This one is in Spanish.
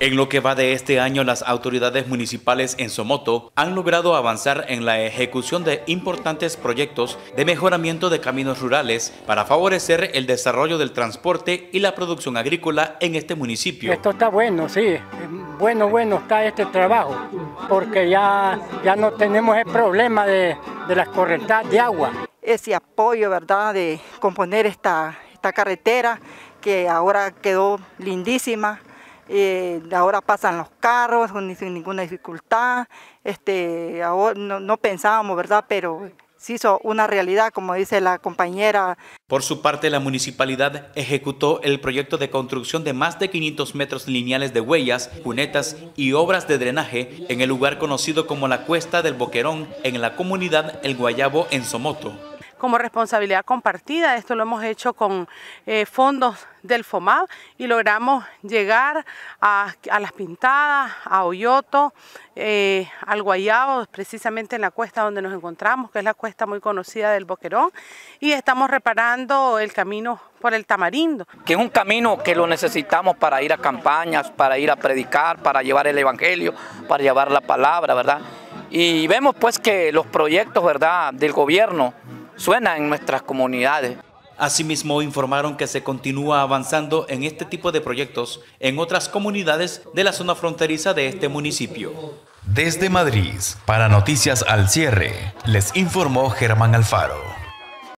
En lo que va de este año, las autoridades municipales en Somoto han logrado avanzar en la ejecución de importantes proyectos de mejoramiento de caminos rurales para favorecer el desarrollo del transporte y la producción agrícola en este municipio. Esto está bueno, sí. Bueno, bueno está este trabajo, porque ya, ya no tenemos el problema de, de las correntas de agua. Ese apoyo, ¿verdad?, de componer esta, esta carretera que ahora quedó lindísima eh, ahora pasan los carros sin ninguna dificultad, este, no, pensábamos, ¿verdad? Pero se hizo una realidad, como dice la compañera. Por su parte, la municipalidad ejecutó el proyecto de construcción de más de 500 metros lineales de huellas, cunetas y obras de drenaje en el lugar conocido como la Cuesta del Boquerón, en la comunidad El Guayabo, en Somoto como responsabilidad compartida. Esto lo hemos hecho con eh, fondos del FOMAB y logramos llegar a, Las Pintadas, a Oyoto, eh, al Guayabo, precisamente en la cuesta donde nos encontramos, que es la cuesta muy conocida del Boquerón, y estamos reparando el camino por el Tamarindo. Que es un camino que lo necesitamos para ir a campañas, para ir a predicar, para llevar el Evangelio, para llevar la palabra, ¿verdad? Y vemos pues que los proyectos, ¿verdad?, del gobierno, suena en nuestras comunidades. Asimismo, informaron que se continúa avanzando en este tipo de proyectos en otras comunidades de la zona fronteriza de este municipio. Desde Madrid, para Noticias al Cierre, les informó Germán Alfaro.